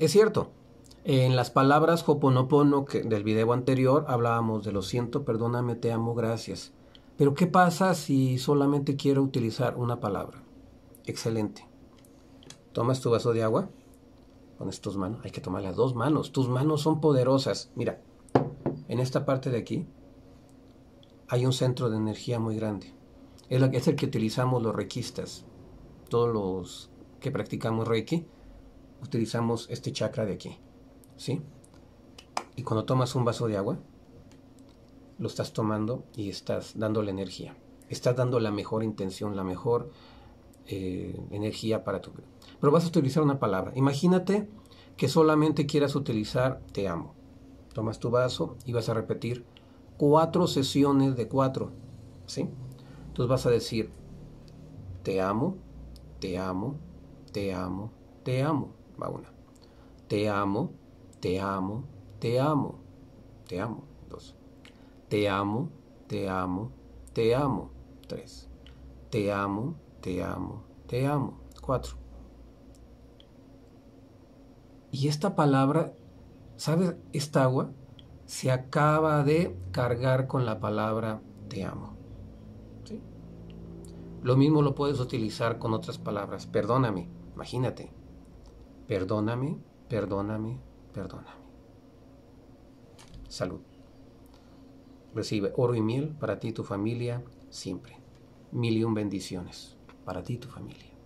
Es cierto, en las palabras Hoponopono que del video anterior hablábamos de lo siento, perdóname, te amo, gracias. Pero ¿qué pasa si solamente quiero utilizar una palabra? Excelente. Tomas tu vaso de agua, pones tus manos, hay que tomar las dos manos, tus manos son poderosas. Mira, en esta parte de aquí hay un centro de energía muy grande. Es, el que utilizamos los requistas, todos los que practicamos reiki utilizamos este chakra de aquí. ¿Sí? Y cuando tomas un vaso de agua, lo estás tomando y estás dando la energía. Estás dando la mejor intención, la mejor eh, energía para tu Pero vas a utilizar una palabra. Imagínate que solamente quieras utilizar te amo. Tomas tu vaso y vas a repetir cuatro sesiones de cuatro. ¿Sí? Entonces vas a decir te amo, te amo, te amo, te amo va una. Te amo, te amo, te amo, te amo, dos. Te amo, te amo, te amo, tres. Te amo, te amo, te amo, cuatro. Y esta palabra, ¿sabes? Esta agua se acaba de cargar con la palabra te amo. Lo mismo lo puedes utilizar con otras palabras. Perdóname, imagínate. Perdóname, perdóname, perdóname. Salud. Recibe oro y miel para ti y tu familia siempre. Mil y un bendiciones para ti y tu familia.